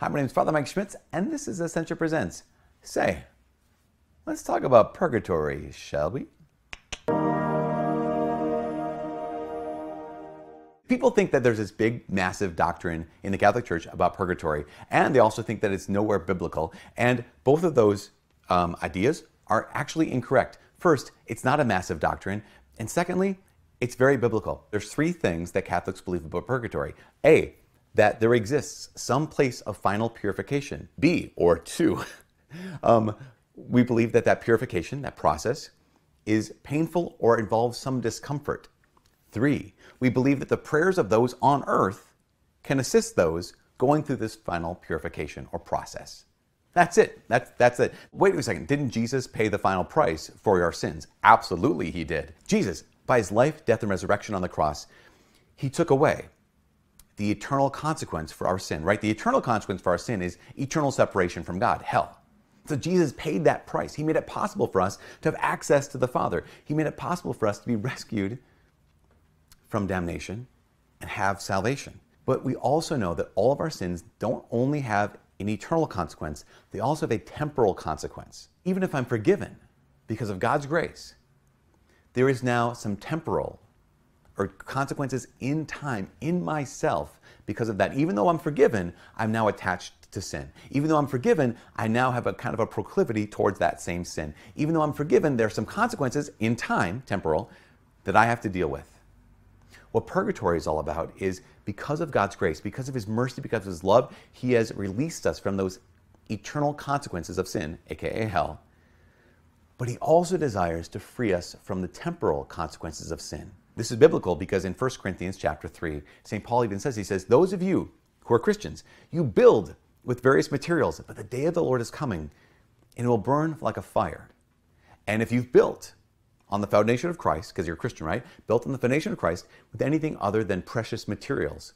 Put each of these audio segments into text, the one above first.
Hi, my name is Father Mike Schmitz, and this is Essential Presents. Say, let's talk about purgatory, shall we? People think that there's this big, massive doctrine in the Catholic Church about purgatory, and they also think that it's nowhere biblical. And both of those um, ideas are actually incorrect. First, it's not a massive doctrine, and secondly, it's very biblical. There's three things that Catholics believe about purgatory. A, that there exists some place of final purification, B or two. um, we believe that that purification, that process, is painful or involves some discomfort. Three, we believe that the prayers of those on earth can assist those going through this final purification or process. That's it. That's, that's it. Wait a second. Didn't Jesus pay the final price for our sins? Absolutely, he did. Jesus, by his life, death, and resurrection on the cross, he took away the eternal consequence for our sin, right? The eternal consequence for our sin is eternal separation from God, hell. So Jesus paid that price. He made it possible for us to have access to the Father. He made it possible for us to be rescued from damnation and have salvation. But we also know that all of our sins don't only have an eternal consequence, they also have a temporal consequence. Even if I'm forgiven because of God's grace, there is now some temporal or consequences in time, in myself, because of that. Even though I'm forgiven, I'm now attached to sin. Even though I'm forgiven, I now have a kind of a proclivity towards that same sin. Even though I'm forgiven, there are some consequences in time, temporal, that I have to deal with. What purgatory is all about is because of God's grace, because of His mercy, because of His love, He has released us from those eternal consequences of sin, aka hell. But He also desires to free us from the temporal consequences of sin. This is biblical because in 1 Corinthians chapter 3, St. Paul even says, he says, those of you who are Christians, you build with various materials, but the day of the Lord is coming and it will burn like a fire. And if you've built on the foundation of Christ, because you're a Christian, right? Built on the foundation of Christ with anything other than precious materials,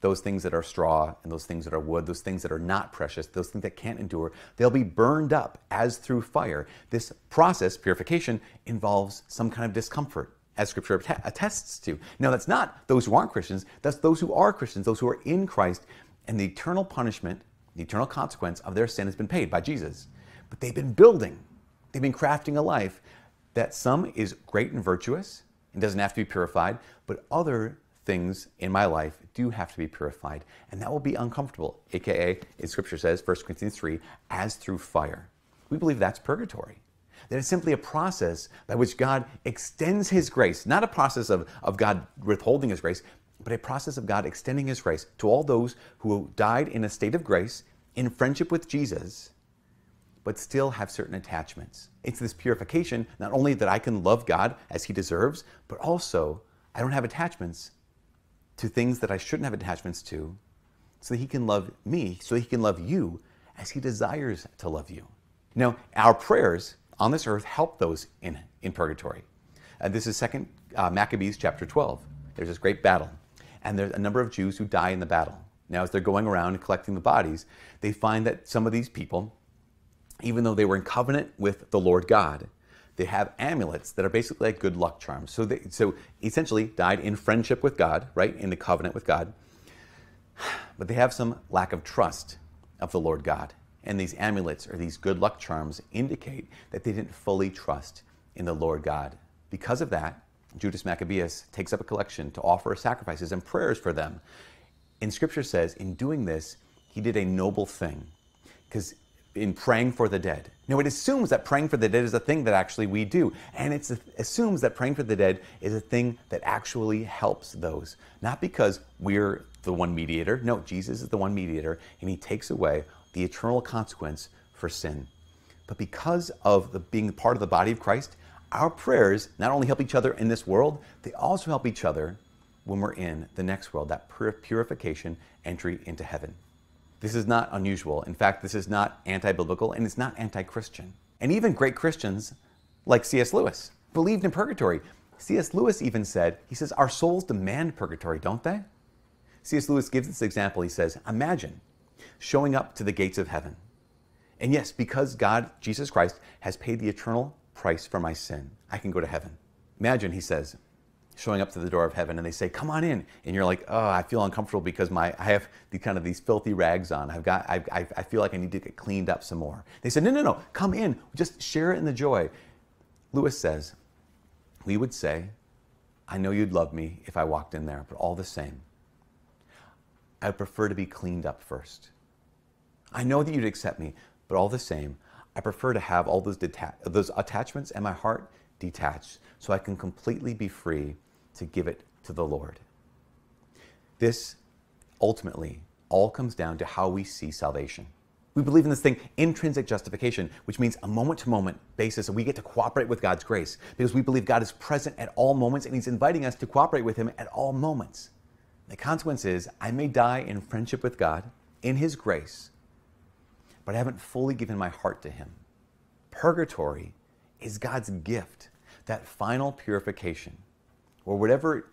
those things that are straw and those things that are wood, those things that are not precious, those things that can't endure, they'll be burned up as through fire. This process, purification, involves some kind of discomfort as scripture attests to. Now, that's not those who aren't Christians, that's those who are Christians, those who are in Christ, and the eternal punishment, the eternal consequence of their sin has been paid by Jesus. But they've been building, they've been crafting a life that some is great and virtuous and doesn't have to be purified, but other things in my life do have to be purified, and that will be uncomfortable, aka, as scripture says, 1 Corinthians 3, as through fire. We believe that's purgatory that it's simply a process by which God extends His grace, not a process of, of God withholding His grace, but a process of God extending His grace to all those who died in a state of grace, in friendship with Jesus, but still have certain attachments. It's this purification, not only that I can love God as He deserves, but also I don't have attachments to things that I shouldn't have attachments to, so that He can love me, so He can love you as He desires to love you. Now, our prayers on this earth help those in, in purgatory. And this is 2 uh, Maccabees chapter 12. There's this great battle, and there's a number of Jews who die in the battle. Now, as they're going around collecting the bodies, they find that some of these people, even though they were in covenant with the Lord God, they have amulets that are basically like good luck charms. So, they, so essentially, died in friendship with God, right, in the covenant with God, but they have some lack of trust of the Lord God and these amulets or these good luck charms indicate that they didn't fully trust in the Lord God. Because of that, Judas Maccabeus takes up a collection to offer sacrifices and prayers for them. And scripture says, in doing this, he did a noble thing. Because in praying for the dead. Now, it assumes that praying for the dead is a thing that actually we do, and it assumes that praying for the dead is a thing that actually helps those. Not because we're the one mediator. No, Jesus is the one mediator, and he takes away the eternal consequence for sin. But because of the, being part of the body of Christ, our prayers not only help each other in this world, they also help each other when we're in the next world, that purification entry into heaven. This is not unusual. In fact, this is not anti biblical and it's not anti Christian. And even great Christians like C.S. Lewis believed in purgatory. C.S. Lewis even said, he says, our souls demand purgatory, don't they? C.S. Lewis gives this example. He says, imagine showing up to the gates of heaven. And yes, because God, Jesus Christ, has paid the eternal price for my sin, I can go to heaven. Imagine, he says, showing up to the door of heaven and they say, Come on in. And you're like, Oh, I feel uncomfortable because my, I have the, kind of these filthy rags on. I've got, I, I, I feel like I need to get cleaned up some more. They said, No, no, no, come in. Just share it in the joy. Lewis says, We would say, I know you'd love me if I walked in there, but all the same, I prefer to be cleaned up first. I know that you'd accept me, but all the same, I prefer to have all those, deta- those attachments and my heart detached so I can completely be free to give it to the Lord. This ultimately all comes down to how we see salvation. We believe in this thing, intrinsic justification, which means a moment to moment basis, and we get to cooperate with God's grace because we believe God is present at all moments and He's inviting us to cooperate with Him at all moments. The consequence is I may die in friendship with God, in His grace, but I haven't fully given my heart to Him. Purgatory is God's gift, that final purification, where whatever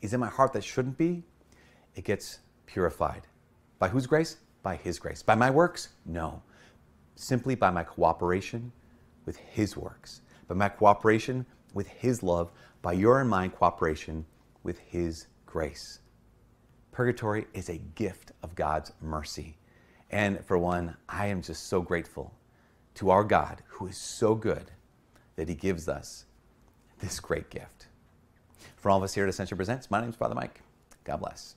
is in my heart that shouldn't be, it gets purified. By whose grace? By His grace. By my works? No. Simply by my cooperation with His works, by my cooperation with His love, by your and mine cooperation with His grace. Purgatory is a gift of God's mercy. And for one, I am just so grateful to our God who is so good that he gives us this great gift. For all of us here at Ascension Presents, my name is Father Mike. God bless.